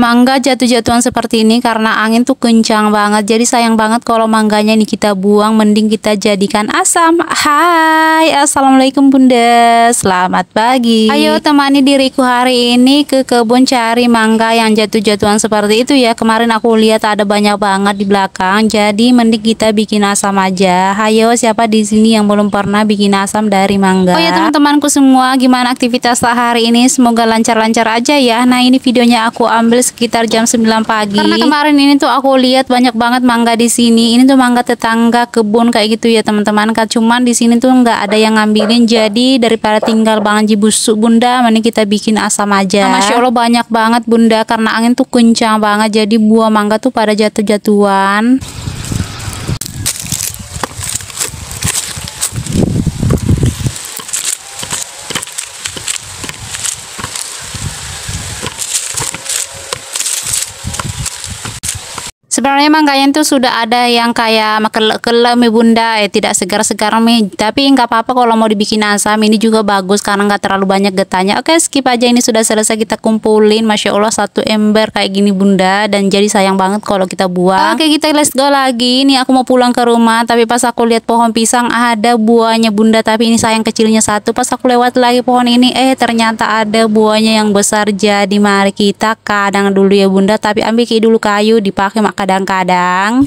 mangga jatuh-jatuhan seperti ini karena angin tuh kencang banget jadi sayang banget kalau mangganya ini kita buang mending kita jadikan asam hai assalamualaikum bunda selamat pagi ayo temani diriku hari ini ke kebun cari mangga yang jatuh-jatuhan seperti itu ya kemarin aku lihat ada banyak banget di belakang jadi mending kita bikin asam aja ayo siapa di sini yang belum pernah bikin asam dari mangga oh ya teman-temanku semua gimana aktivitas hari ini semoga lancar-lancar aja ya nah ini videonya aku ambil sekitar jam 9 pagi. Karena kemarin ini tuh aku lihat banyak banget mangga di sini. Ini tuh mangga tetangga kebun kayak gitu ya teman-teman. Kan cuman di sini tuh nggak ada yang ngambilin. Jadi daripada tinggal Bang Haji busuk Bunda, mending kita bikin asam aja. Nah, Masya Allah banyak banget Bunda karena angin tuh kencang banget. Jadi buah mangga tuh pada jatuh-jatuhan. Sebenarnya memang kayaknya tuh sudah ada yang kayak kele-kele bunda ya tidak segar-segar mi Tapi nggak apa-apa kalau mau dibikin asam ini juga bagus karena nggak terlalu banyak getahnya. Oke skip aja ini sudah selesai kita kumpulin. Masya Allah satu ember kayak gini bunda dan jadi sayang banget kalau kita buang. Oke kita let's go lagi. Ini aku mau pulang ke rumah tapi pas aku lihat pohon pisang ada buahnya bunda tapi ini sayang kecilnya satu. Pas aku lewat lagi pohon ini eh ternyata ada buahnya yang besar. Jadi mari kita kadang dulu ya bunda tapi ambil dulu kayu dipakai maka kadang-kadang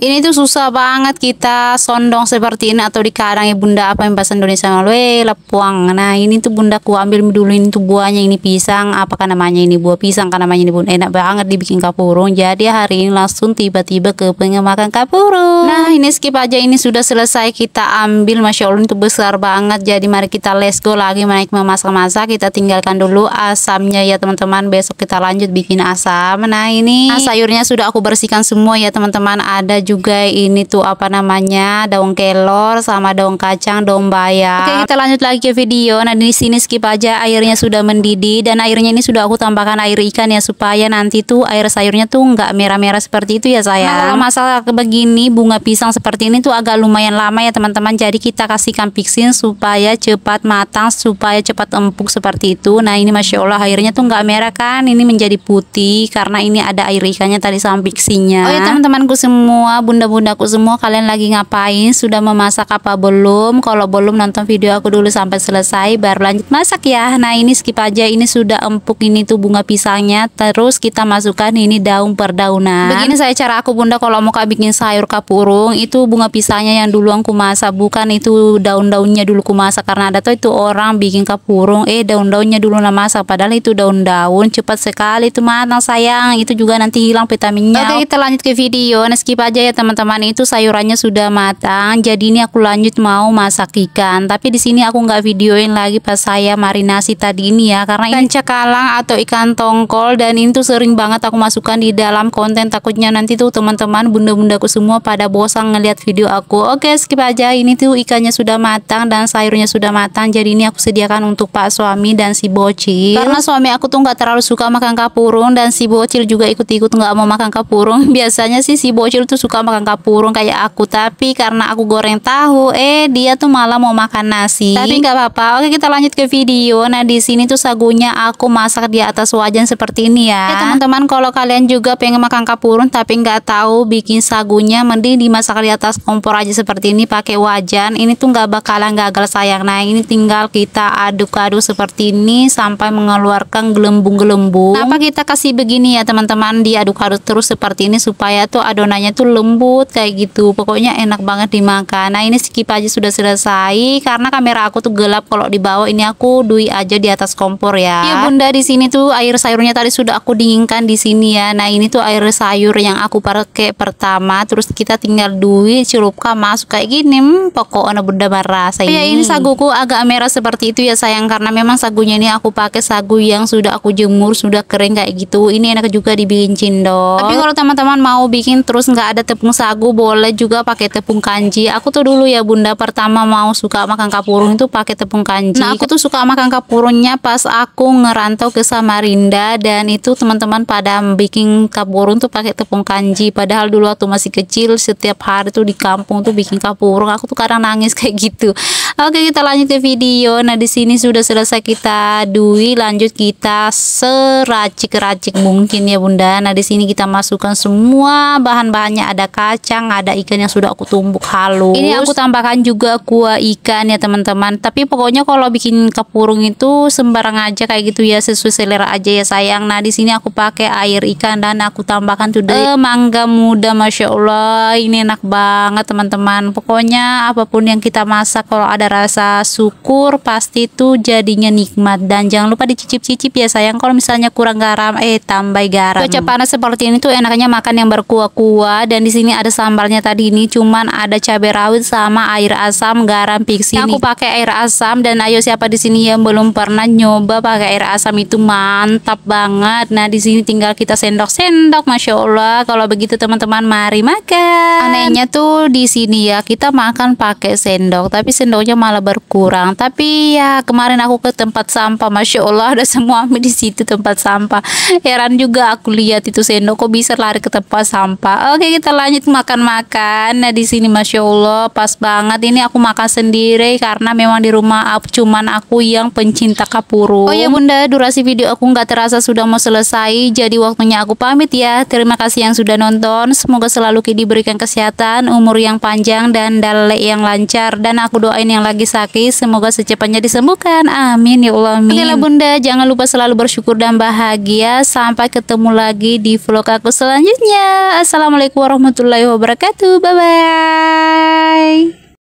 Ini tuh susah banget kita sondong seperti ini atau di karang ya bunda apa yang bahasa Indonesia malwe eh, lepuang. Nah ini tuh bunda ku ambil dulu ini tuh buahnya ini pisang apakah namanya ini buah pisang kan namanya ini bunda enak banget dibikin kapurung. Jadi hari ini langsung tiba-tiba ke pengen makan kapurung. Nah ini skip aja ini sudah selesai kita ambil masya Allah itu besar banget. Jadi mari kita let's go lagi naik memasak-masak kita tinggalkan dulu asamnya ya teman-teman besok kita lanjut bikin asam. Nah ini nah, sayurnya sudah aku bersihkan semua ya teman-teman ada juga juga ini tuh apa namanya daun kelor sama daun kacang daun bayam oke kita lanjut lagi ke video nah di sini skip aja airnya sudah mendidih dan airnya ini sudah aku tambahkan air ikan ya supaya nanti tuh air sayurnya tuh nggak merah-merah seperti itu ya saya. nah, kalau masalah ke begini bunga pisang seperti ini tuh agak lumayan lama ya teman-teman jadi kita kasihkan pixin supaya cepat matang supaya cepat empuk seperti itu nah ini masya Allah airnya tuh nggak merah kan ini menjadi putih karena ini ada air ikannya tadi sama pixinya oh ya teman-temanku semua bunda-bundaku semua kalian lagi ngapain sudah memasak apa belum kalau belum nonton video aku dulu sampai selesai baru lanjut masak ya nah ini skip aja ini sudah empuk ini tuh bunga pisangnya terus kita masukkan ini daun per daunan begini saya cara aku bunda kalau mau bikin sayur kapurung itu bunga pisangnya yang dulu aku masak bukan itu daun-daunnya dulu aku masak karena ada tuh itu orang bikin kapurung eh daun-daunnya dulu nama masak padahal itu daun-daun cepat sekali itu matang sayang itu juga nanti hilang vitaminnya oke kita lanjut ke video nah skip aja ya ya teman-teman itu sayurannya sudah matang jadi ini aku lanjut mau masak ikan tapi di sini aku nggak videoin lagi pas saya marinasi tadi ini ya karena ikan cakalang atau ikan tongkol dan itu sering banget aku masukkan di dalam konten takutnya nanti tuh teman-teman bunda-bundaku semua pada bosan ngelihat video aku oke skip aja ini tuh ikannya sudah matang dan sayurnya sudah matang jadi ini aku sediakan untuk pak suami dan si bocil karena suami aku tuh nggak terlalu suka makan kapurung dan si bocil juga ikut-ikut nggak -ikut mau makan kapurung biasanya sih si bocil tuh suka makan kapurung kayak aku tapi karena aku goreng tahu eh dia tuh malah mau makan nasi tapi nggak apa-apa oke kita lanjut ke video nah di sini tuh sagunya aku masak di atas wajan seperti ini ya. ya teman-teman kalau kalian juga pengen makan kapurung tapi nggak tahu bikin sagunya mending dimasak di atas kompor aja seperti ini pakai wajan ini tuh nggak bakalan gagal sayang nah ini tinggal kita aduk-aduk seperti ini sampai mengeluarkan gelembung-gelembung kenapa kita kasih begini ya teman-teman diaduk-aduk terus seperti ini supaya tuh adonannya tuh lembut lembut kayak gitu pokoknya enak banget dimakan nah ini skip aja sudah selesai karena kamera aku tuh gelap kalau di bawah ini aku dui aja di atas kompor ya iya bunda di sini tuh air sayurnya tadi sudah aku dinginkan di sini ya nah ini tuh air sayur yang aku pakai pertama terus kita tinggal dui curupkan masuk kayak gini hmm, pokoknya bunda merasa iya, ini oh, ya ini saguku agak merah seperti itu ya sayang karena memang sagunya ini aku pakai sagu yang sudah aku jemur sudah kering kayak gitu ini enak juga dibikin cindol tapi kalau teman-teman mau bikin terus nggak ada tepung tepung sagu boleh juga pakai tepung kanji aku tuh dulu ya bunda pertama mau suka makan kapurung itu pakai tepung kanji nah aku tuh suka makan kapurungnya pas aku ngerantau ke Samarinda dan itu teman-teman pada bikin kapurung tuh pakai tepung kanji padahal dulu waktu masih kecil setiap hari tuh di kampung tuh bikin kapurung aku tuh kadang nangis kayak gitu oke kita lanjut ke video nah di sini sudah selesai kita dui lanjut kita seracik-racik mungkin ya bunda nah di sini kita masukkan semua bahan-bahannya ada kacang, ada ikan yang sudah aku tumbuk halus. Ini aku tambahkan juga kuah ikan ya teman-teman. Tapi pokoknya kalau bikin kepurung itu sembarang aja kayak gitu ya sesuai selera aja ya sayang. Nah di sini aku pakai air ikan dan aku tambahkan tuh eh, mangga muda, masya Allah ini enak banget teman-teman. Pokoknya apapun yang kita masak kalau ada rasa syukur pasti tuh jadinya nikmat dan jangan lupa dicicip-cicip ya sayang. Kalau misalnya kurang garam eh tambah garam. Cuaca panas seperti ini tuh enaknya makan yang berkuah-kuah dan di sini sini ada sambalnya tadi ini cuman ada cabai rawit sama air asam garam pixi ini aku pakai air asam dan ayo siapa di sini yang belum pernah nyoba pakai air asam itu mantap banget nah di sini tinggal kita sendok-sendok masya allah kalau begitu teman-teman mari makan anehnya tuh di sini ya kita makan pakai sendok tapi sendoknya malah berkurang tapi ya kemarin aku ke tempat sampah masya allah ada semua di situ tempat sampah heran juga aku lihat itu sendok kok bisa lari ke tempat sampah oke kita lanjut makan-makan. Nah di sini masya Allah pas banget ini aku makan sendiri karena memang di rumah aku, cuman aku yang pencinta kapuru. Oh ya bunda, durasi video aku nggak terasa sudah mau selesai. Jadi waktunya aku pamit ya. Terima kasih yang sudah nonton. Semoga selalu diberikan kesehatan, umur yang panjang dan dalek yang lancar. Dan aku doain yang lagi sakit semoga secepatnya disembuhkan. Amin ya Allah. Amin. Oke lah bunda, jangan lupa selalu bersyukur dan bahagia. Sampai ketemu lagi di vlog aku selanjutnya. Assalamualaikum warahmatullahi warahmatullahi wabarakatuh. Bye-bye.